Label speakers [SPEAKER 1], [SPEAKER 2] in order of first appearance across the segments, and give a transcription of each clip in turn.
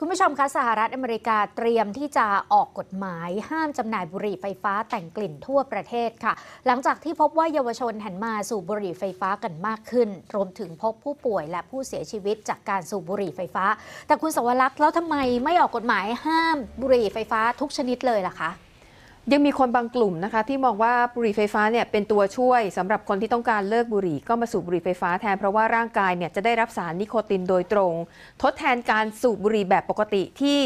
[SPEAKER 1] คุณผู้ชมคะสหรัฐอเมริกาเตรียมที่จะออกกฎหมายห้ามจำหน่ายบุหรี่ไฟฟ้าแต่งกลิ่นทั่วประเทศค่ะ หลังจากที่พบว่าเยาวชนหันมาสูบบุหรี่ไฟฟ้ากันมากขึ้นรวมถึงพบผู้ป่วยและผู้เสียชีวิตจากการสูบบุหรี่ไฟฟ้า แต่คุณสวรักษ์แล้วทำไมไม่ออกกฎหมายห้ามบุหรี่ไฟฟ้าทุกชนิดเลยล่ะคะยังมีคนบางกลุ่มนะคะที่มองว่าบุหรี่ไฟฟ้าเนี่ยเป็นตัวช่วยสำหรับคนที่ต้องการเลิกบุหรี่ก็มาสูบบุหรี่ไฟฟ้าแทนเพราะว่าร่างกายเนี่ยจะได้รับสารนิโคตินโดยตรง ทดแทนการสูบบุหรี่แบบปกติที่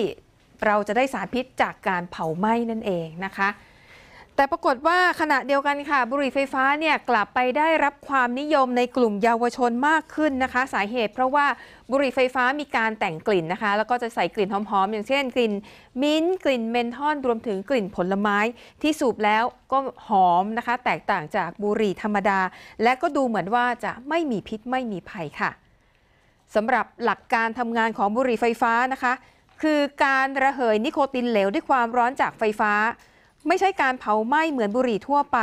[SPEAKER 1] เราจะได้สารพิษจากการเผาไหม้นั่นเองนะคะแต่ปรากฏว่าขณะเดียวกันค่ะ บุหรี่ไฟฟ้าเนี่ยกลับไปได้รับความนิยมในกลุ่มเยาวชนมากขึ้นนะคะ สาเหตุ เพราะว่าบุหรี่ไฟฟ้ามีการแต่งกลิ่นนะคะ แล้วก็จะใส่กลิ่นหอมๆ อย่างเช่นกลิ่นมิ้นต์กลิ่นเมนทอนรวมถึงกลิ่นผลไม้ ที่สูบแล้วก็หอมนะคะ แตกต่างจากบุหรี่ธรรมดา และก็ดูเหมือนว่าจะไม่มีพิษไม่มีภัยค่ะสำหรับหลักการทำงานของบุหรี่ไฟฟ้านะคะ คือการระเหยนิโคตินเหลวด้วยความร้อนจากไฟฟ้าไม่ใช่การเผาไหม้เหมือนบุหรี่ทั่วไป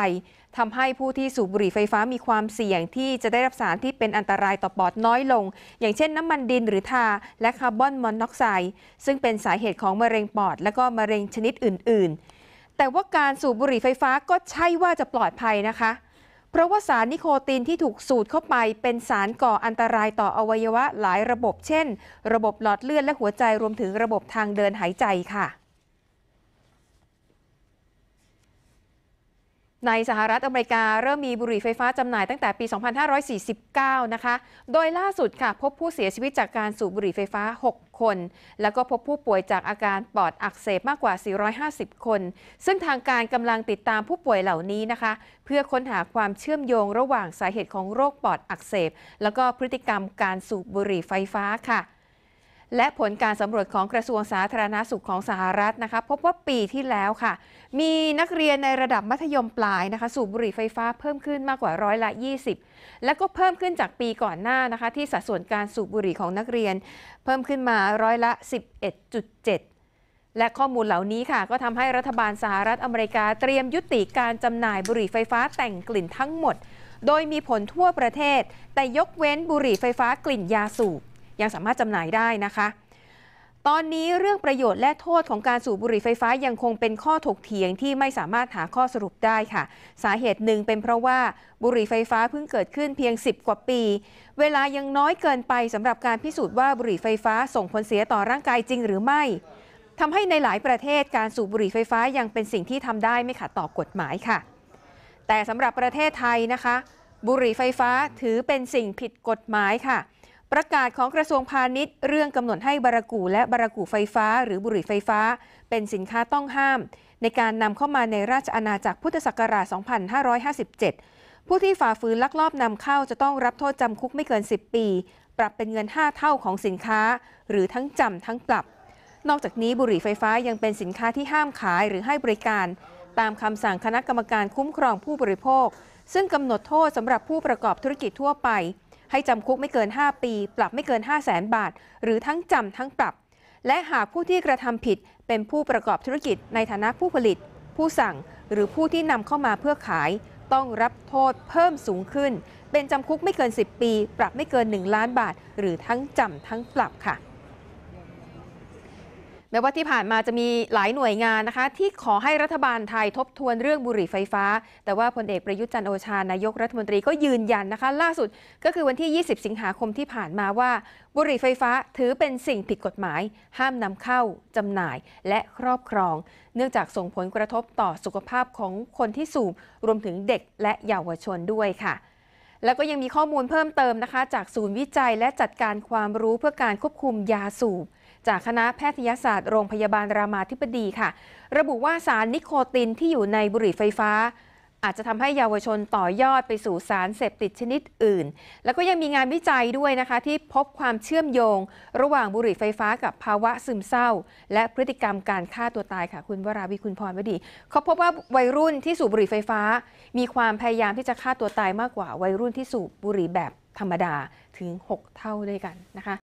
[SPEAKER 1] ทำให้ผู้ที่สูบบุหรี่ไฟฟ้ามีความเสี่ยงที่จะได้รับสารที่เป็นอันตรายต่อปอดน้อยลง อย่างเช่นน้ำมันดินหรือทาและคาร์บอนมอนอกไซด์ซึ่งเป็นสาเหตุของมะเร็งปอดและก็มะเร็งชนิดอื่นๆ แต่ว่าการสูบบุหรี่ไฟฟ้าก็ใช่ว่าจะปลอดภัยนะคะ เพราะว่าสารนิโคตินที่ถูกสูดเข้าไปเป็นสารก่ออันตรายต่ออวัยวะหลายระบบเช่น ระบบหลอดเลือดและหัวใจรวมถึงระบบทางเดินหายใจค่ะในสหรัฐอเมริกา เริ่มมีบุหรี่ไฟฟ้าจำหน่ายตั้งแต่ปี 2549 นะคะ โดยล่าสุดค่ะพบผู้เสียชีวิตจากการสูบบุหรี่ไฟฟ้า 6 คน แล้วก็พบผู้ป่วยจากอาการปอดอักเสบมากกว่า 450 คน ซึ่งทางการกำลังติดตามผู้ป่วยเหล่านี้นะคะ เพื่อค้นหาความเชื่อมโยงระหว่างสาเหตุของโรคปอดอักเสบแล้วก็พฤติกรรมการสูบบุหรี่ไฟฟ้าค่ะและผลการสำรวจของกระทรวงสาธารณาสุขของสหรัฐนะคะ พบว่าปีที่แล้วค่ะ มีนักเรียนในระดับมัธยมปลายนะคะสูบบุหรี่ไฟฟ้าเพิ่มขึ้นมากกว่าร้อยละ 20 และก็เพิ่มขึ้นจากปีก่อนหน้านะคะที่สัดส่วนการสูบบุหรี่ของนักเรียน เพิ่มขึ้นมาร้อยละ 11.7 และข้อมูลเหล่านี้ค่ะก็ทำให้รัฐบาลสหรัฐอเมริกาเตรียมยุติการจำหน่ายบุหรี่ไฟฟ้าแต่งกลิ่นทั้งหมด โดยมีผลทั่วประเทศ แต่ยกเว้นบุหรี่ไฟฟ้ากลิ่นยาสูบยังสามารถจำหน่ายได้นะคะ ตอนนี้เรื่องประโยชน์และโทษของการสูบบุหรี่ไฟฟ้ายังคงเป็นข้อถกเถียงที่ไม่สามารถหาข้อสรุปได้ค่ะ สาเหตุหนึ่งเป็นเพราะว่าบุหรี่ไฟฟ้าเพิ่งเกิดขึ้นเพียง 10 กว่าปี เวลายังน้อยเกินไปสำหรับการพิสูจน์ว่าบุหรี่ไฟฟ้าส่งผลเสียต่อร่างกายจริงหรือไม่ทำให้ในหลายประเทศการสูบบุหรี่ไฟฟ้ายังเป็นสิ่งที่ทำได้ไม่ขัดต่อกฎหมายค่ะ แต่สำหรับประเทศไทยนะคะ บุหรี่ไฟฟ้าถือเป็นสิ่งผิดกฎหมายค่ะประกาศของกระทรวงพาณิชย์ เรื่องกำหนดให้บารากูและบารากูไฟฟ้าหรือบุหรี่ไฟฟ้า เป็นสินค้าต้องห้าม ในการนำเข้ามาในราชอาณาจักรพุทธศักราช 2557 ผู้ที่ฝ่าฝืนลักลอบนำเข้าจะต้องรับโทษจำคุกไม่เกิน 10 ปี ปรับเป็นเงิน 5 เท่าของสินค้าหรือทั้งจำทั้งปรับ นอกจากนี้บุหรี่ไฟฟ้ายังเป็นสินค้าที่ห้ามขายหรือให้บริการ ตามคำสั่งคณะกรรมการคุ้มครองผู้บริโภค ซึ่งกำหนดโทษสำหรับผู้ประกอบธุรกิจทั่วไปให้จำคุกไม่เกิน 5 ปี ปรับไม่เกิน 5 0 0แสนบาท หรือทั้งจำทั้งปรับและหากผู้ที่กระทำผิดเป็นผู้ประกอบธุรกิจในฐานะผู้ผลิต ผู้สั่งหรือผู้ที่นำเข้ามาเพื่อขาย ต้องรับโทษเพิ่มสูงขึ้น เป็นจำคุกไม่เกิน 10 ปี ปรับไม่เกิน 1 ล้านบาท หรือทั้งจำทั้งปรับค่ะแม้ว่าที่ผ่านมาจะมีหลายหน่วยงานนะคะ ที่ขอให้รัฐบาลไทยทบทวนเรื่องบุหรี่ไฟฟ้า แต่ว่าพลเอกประยุทธ์จันโอชา นายกรัฐมนตรีก็ยืนยันนะคะ ล่าสุดก็คือวันที่ 20 สิงหาคมที่ผ่านมาว่า บุหรี่ไฟฟ้าถือเป็นสิ่งผิดกฎหมาย ห้ามนำเข้า จำหน่ายและครอบครอง เนื่องจากส่งผลกระทบต่อสุขภาพของคนที่สูบรวมถึงเด็กและเยาวชนด้วยค่ะ แล้วก็ยังมีข้อมูลเพิ่มเติมนะคะ จากศูนย์วิจัยและจัดการความรู้เพื่อการควบคุมยาสูบจากคณะแพทยศาสตร์โรงพยาบาลรามาธิบดีค่ะ ระบุว่าสารนิโคตินที่อยู่ในบุหรี่ไฟฟ้า อาจจะทำให้เยาวชนต่อยอดไปสู่สารเสพติดชนิดอื่น แล้วก็ยังมีงานวิจัยด้วยนะคะ ที่พบความเชื่อมโยงระหว่างบุหรี่ไฟฟ้ากับภาวะซึมเศร้า และพฤติกรรมการฆ่าตัวตายค่ะคุณวราวิคุณพรวดีเขาพบว่าวัยรุ่นที่สูบบุหรี่ไฟฟ้า มีความพยายามที่จะฆ่าตัวตายมากกว่าวัยรุ่นที่สูบบุหรี่แบบธรรมดาถึง 6 เท่าด้วยกันนะคะ